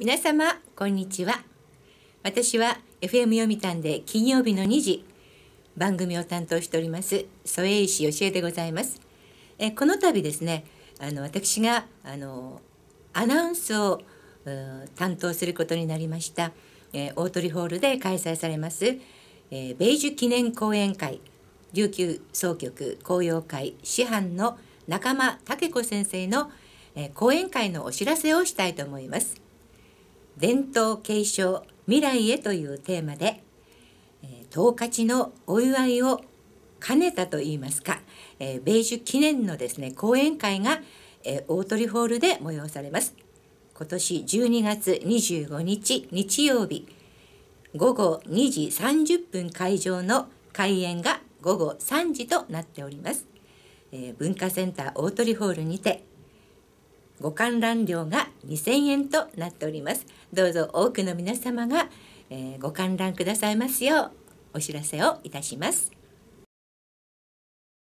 皆様こんにちは私は FM 読谷で金曜日の2時番組を担当しております添石義恵でございますえこの度ですねあの私があのアナウンスを担当することになりました、えー、大鳥ホールで開催されます、えー、ベ記念講演会琉球総局紅葉会師範の仲間武子先生の、えー、講演会のお知らせをしたいと思います伝統継承未来へというテーマで十勝のお祝いを兼ねたといいますか、え米寿記念のですね講演会が、え大鳥ホールで催されます今年12月25日日曜日午後2時30分会場の開演が午後3時となっております、え文化センター大鳥ホールにてご観覧料が2000円となっておりますどうぞ多くの皆様が、えー、ご観覧くださいますようお知らせをいたします